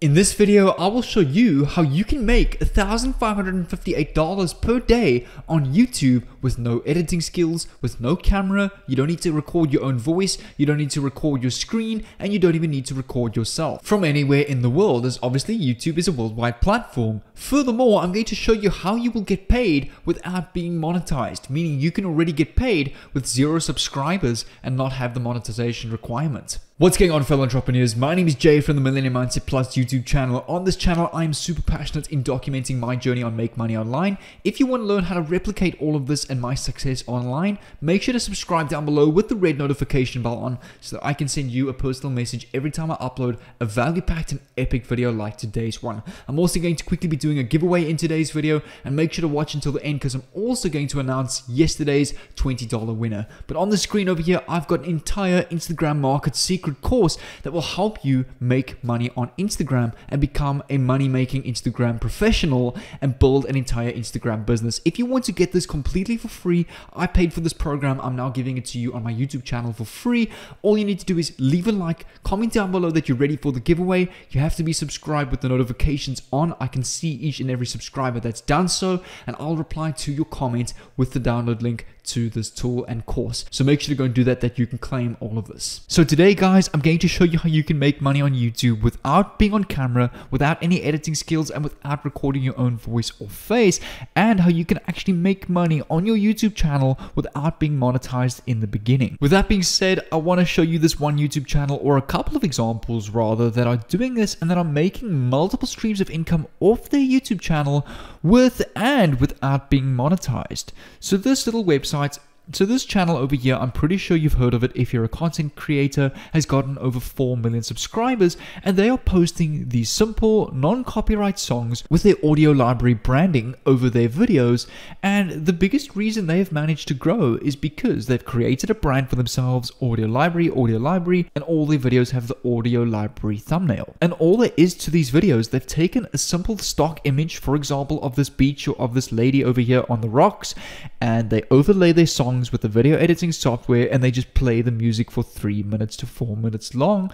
In this video, I will show you how you can make $1,558 per day on YouTube with no editing skills, with no camera, you don't need to record your own voice, you don't need to record your screen, and you don't even need to record yourself. From anywhere in the world, as obviously YouTube is a worldwide platform. Furthermore, I'm going to show you how you will get paid without being monetized, meaning you can already get paid with zero subscribers and not have the monetization requirement. What's going on fellow entrepreneurs? My name is Jay from the Millennium Mindset Plus YouTube channel. On this channel, I'm super passionate in documenting my journey on Make Money Online. If you want to learn how to replicate all of this and my success online, make sure to subscribe down below with the red notification bell on so that I can send you a personal message every time I upload a value-packed and epic video like today's one. I'm also going to quickly be doing a giveaway in today's video and make sure to watch until the end because I'm also going to announce yesterday's $20 winner. But on the screen over here, I've got an entire Instagram market secret secret course that will help you make money on Instagram and become a money making Instagram professional and build an entire Instagram business. If you want to get this completely for free, I paid for this program. I'm now giving it to you on my YouTube channel for free. All you need to do is leave a like, comment down below that you're ready for the giveaway. You have to be subscribed with the notifications on. I can see each and every subscriber that's done so, and I'll reply to your comment with the download link to this tool and course. So make sure to go and do that, that you can claim all of this. So today, guys, I'm going to show you how you can make money on YouTube without being on camera, without any editing skills, and without recording your own voice or face, and how you can actually make money on your YouTube channel without being monetized in the beginning. With that being said, I want to show you this one YouTube channel or a couple of examples rather that are doing this and that are making multiple streams of income off their YouTube channel with and without being monetized. So this little website so this channel over here, I'm pretty sure you've heard of it if you're a content creator, has gotten over 4 million subscribers and they are posting these simple, non-copyright songs with their audio library branding over their videos and the biggest reason they have managed to grow is because they've created a brand for themselves, audio library, audio library, and all their videos have the audio library thumbnail. And all there is to these videos, they've taken a simple stock image, for example, of this beach or of this lady over here on the rocks and they overlay their song songs with the video editing software and they just play the music for three minutes to four minutes long.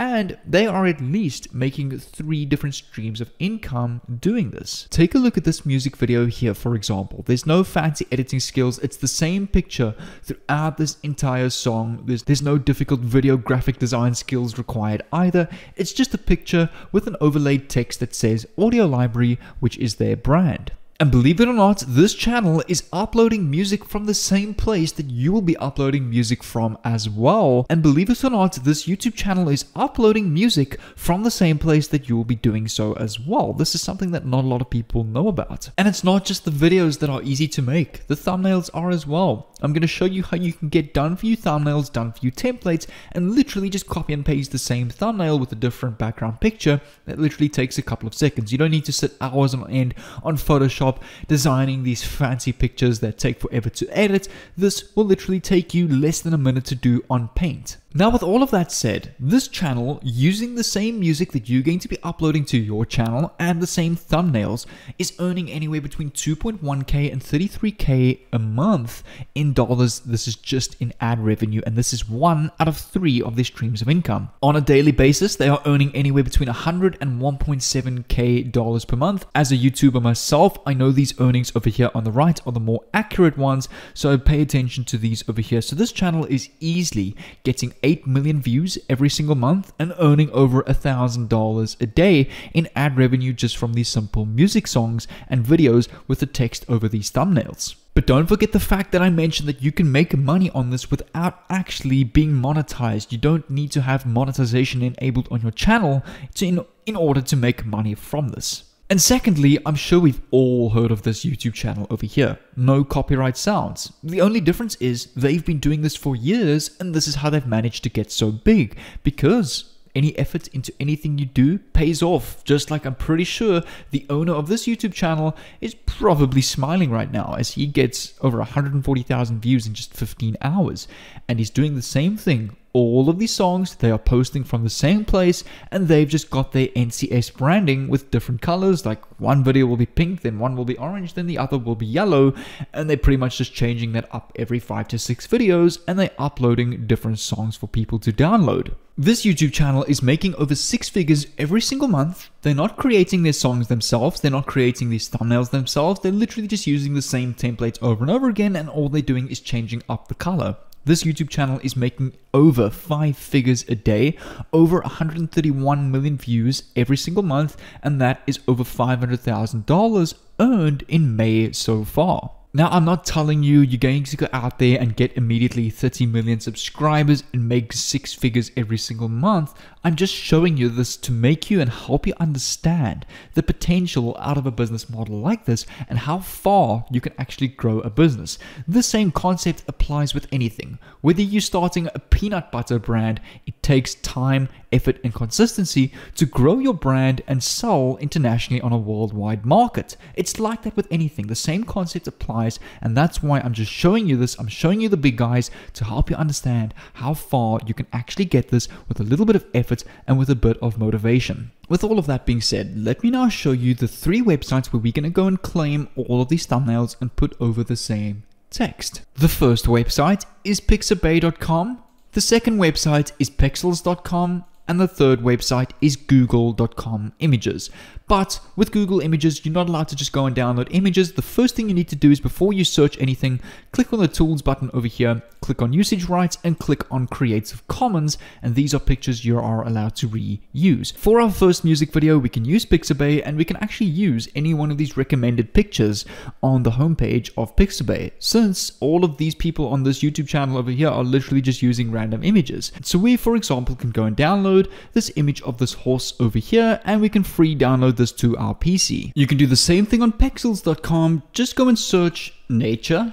And they are at least making three different streams of income doing this. Take a look at this music video here, for example. There's no fancy editing skills. It's the same picture throughout this entire song. There's, there's no difficult video graphic design skills required either. It's just a picture with an overlaid text that says Audio Library, which is their brand. And believe it or not, this channel is uploading music from the same place that you will be uploading music from as well. And believe it or not, this YouTube channel is uploading music from the same place that you will be doing so as well. This is something that not a lot of people know about. And it's not just the videos that are easy to make, the thumbnails are as well. I'm going to show you how you can get done for you thumbnails, done for you templates, and literally just copy and paste the same thumbnail with a different background picture. It literally takes a couple of seconds. You don't need to sit hours on end on Photoshop Photoshop, designing these fancy pictures that take forever to edit, this will literally take you less than a minute to do on Paint. Now with all of that said, this channel, using the same music that you're going to be uploading to your channel and the same thumbnails, is earning anywhere between 2.1k and 33k a month in dollars. This is just in ad revenue and this is one out of three of their streams of income. On a daily basis, they are earning anywhere between 100 and 1.7k dollars per month. As a YouTuber myself, I know these earnings over here on the right are the more accurate ones, so pay attention to these over here. So this channel is easily getting 8 million views every single month and earning over $1,000 a day in ad revenue just from these simple music songs and videos with the text over these thumbnails. But don't forget the fact that I mentioned that you can make money on this without actually being monetized. You don't need to have monetization enabled on your channel to in, in order to make money from this. And secondly, I'm sure we've all heard of this YouTube channel over here, No Copyright Sounds. The only difference is they've been doing this for years and this is how they've managed to get so big, because any effort into anything you do pays off, just like I'm pretty sure the owner of this YouTube channel is probably smiling right now as he gets over 140,000 views in just 15 hours. And he's doing the same thing all of these songs they are posting from the same place and they've just got their NCS branding with different colors. Like one video will be pink, then one will be orange, then the other will be yellow. And they're pretty much just changing that up every five to six videos and they're uploading different songs for people to download. This YouTube channel is making over six figures every single month. They're not creating their songs themselves, they're not creating these thumbnails themselves, they're literally just using the same templates over and over again, and all they're doing is changing up the color. This YouTube channel is making over five figures a day, over 131 million views every single month, and that is over $500,000 earned in May so far. Now, I'm not telling you you're going to go out there and get immediately 30 million subscribers and make six figures every single month. I'm just showing you this to make you and help you understand the potential out of a business model like this and how far you can actually grow a business. The same concept applies with anything. Whether you're starting a peanut butter brand, it takes time effort, and consistency to grow your brand and sell internationally on a worldwide market. It's like that with anything. The same concept applies, and that's why I'm just showing you this. I'm showing you the big guys to help you understand how far you can actually get this with a little bit of effort and with a bit of motivation. With all of that being said, let me now show you the three websites where we're going to go and claim all of these thumbnails and put over the same text. The first website is pixabay.com, the second website is pixels.com, and the third website is google.com images. But with Google Images, you're not allowed to just go and download images. The first thing you need to do is before you search anything, click on the tools button over here, click on usage rights and click on Creative Commons. And these are pictures you are allowed to reuse. For our first music video, we can use Pixabay and we can actually use any one of these recommended pictures on the homepage of Pixabay. Since all of these people on this YouTube channel over here are literally just using random images. So we, for example, can go and download this image of this horse over here and we can free download this to our PC. You can do the same thing on Pixels.com. Just go and search nature.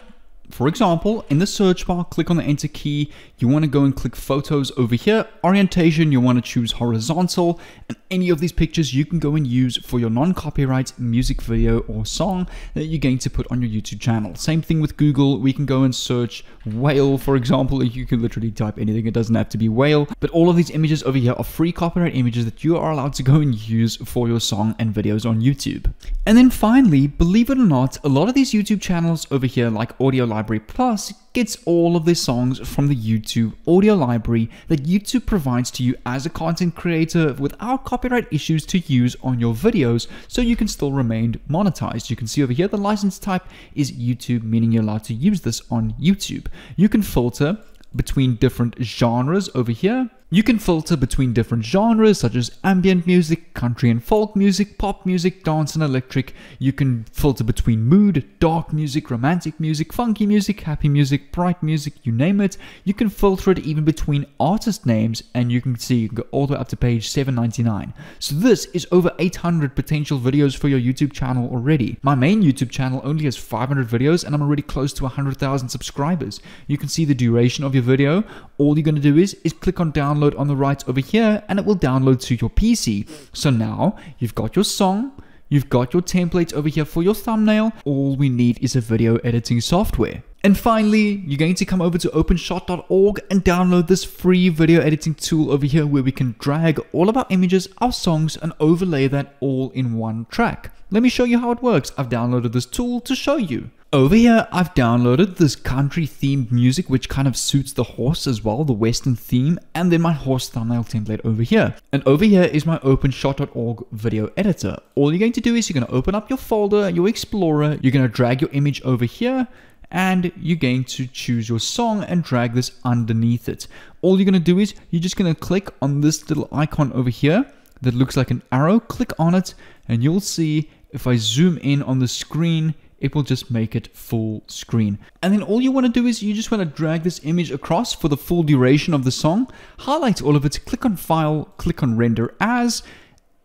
For example, in the search bar, click on the enter key. You want to go and click photos over here. Orientation, you want to choose horizontal. And any of these pictures you can go and use for your non-copyright music video or song that you're going to put on your YouTube channel. Same thing with Google, we can go and search whale, for example, you can literally type anything, it doesn't have to be whale, but all of these images over here are free copyright images that you are allowed to go and use for your song and videos on YouTube. And then finally, believe it or not, a lot of these YouTube channels over here like Audio Library Plus it's all of their songs from the YouTube audio library that YouTube provides to you as a content creator without copyright issues to use on your videos so you can still remain monetized. You can see over here the license type is YouTube, meaning you're allowed to use this on YouTube. You can filter between different genres over here you can filter between different genres such as ambient music, country and folk music, pop music, dance and electric. You can filter between mood, dark music, romantic music, funky music, happy music, bright music, you name it. You can filter it even between artist names and you can see you can go all the way up to page 799. So this is over 800 potential videos for your YouTube channel already. My main YouTube channel only has 500 videos and I'm already close to 100,000 subscribers. You can see the duration of your video. All you're going to do is, is click on download download on the right over here and it will download to your PC. So now you've got your song, You've got your template over here for your thumbnail. All we need is a video editing software. And finally, you're going to come over to openshot.org and download this free video editing tool over here where we can drag all of our images, our songs, and overlay that all in one track. Let me show you how it works. I've downloaded this tool to show you. Over here, I've downloaded this country themed music, which kind of suits the horse as well, the Western theme, and then my horse thumbnail template over here. And over here is my openshot.org video editor. All you're going to do is you're going to open up your folder, your explorer, you're going to drag your image over here, and you're going to choose your song and drag this underneath it. All you're going to do is you're just going to click on this little icon over here that looks like an arrow, click on it, and you'll see if I zoom in on the screen, it will just make it full screen. And then all you want to do is you just want to drag this image across for the full duration of the song, highlight all of it, click on File, click on Render As,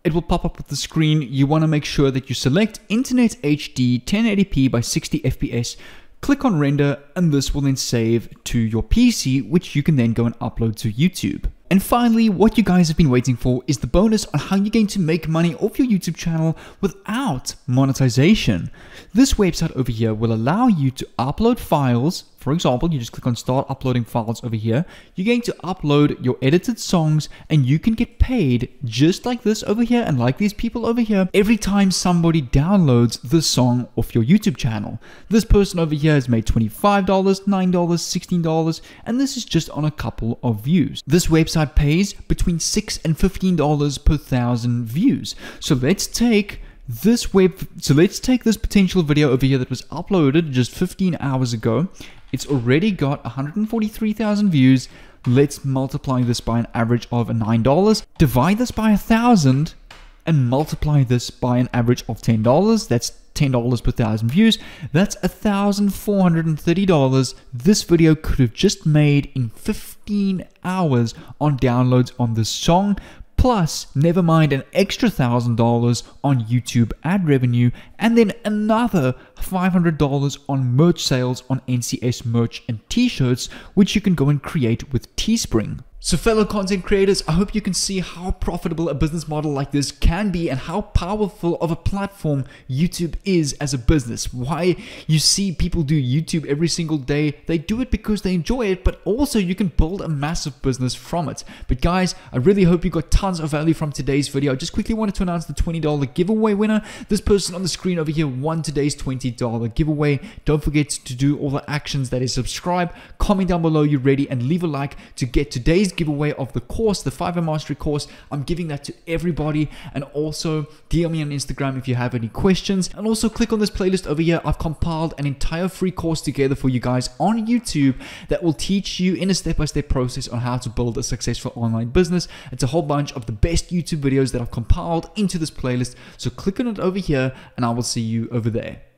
it will pop up with the screen. You want to make sure that you select Internet HD 1080p by 60 FPS, click on Render, and this will then save to your PC, which you can then go and upload to YouTube. And finally, what you guys have been waiting for is the bonus on how you're going to make money off your YouTube channel without monetization. This website over here will allow you to upload files for example, you just click on start uploading files over here. You're going to upload your edited songs and you can get paid just like this over here and like these people over here every time somebody downloads the song off your YouTube channel. This person over here has made $25, $9, $16, and this is just on a couple of views. This website pays between $6 and $15 per thousand views. So let's take this web so let's take this potential video over here that was uploaded just 15 hours ago it's already got 143,000 views let's multiply this by an average of nine dollars divide this by a thousand and multiply this by an average of ten dollars that's ten dollars per thousand views that's a thousand four hundred and thirty dollars this video could have just made in 15 hours on downloads on this song plus never mind an extra $1,000 on YouTube ad revenue, and then another $500 on merch sales on NCS merch and t shirts, which you can go and create with Teespring. So fellow content creators, I hope you can see how profitable a business model like this can be and how powerful of a platform YouTube is as a business. Why you see people do YouTube every single day, they do it because they enjoy it, but also you can build a massive business from it. But guys, I really hope you got tons of value from today's video. I just quickly wanted to announce the $20 giveaway winner. This person on the screen over here won today's $20 giveaway. Don't forget to do all the actions that is subscribe, comment down below you're ready and leave a like to get today's today's giveaway of the course, the 5 Mastery course, I'm giving that to everybody. And also DM me on Instagram if you have any questions. And also click on this playlist over here. I've compiled an entire free course together for you guys on YouTube that will teach you in a step by -step process on how to build a successful online business. It's a whole bunch of the best YouTube videos that I've compiled into this playlist. So click on it over here and I will see you over there.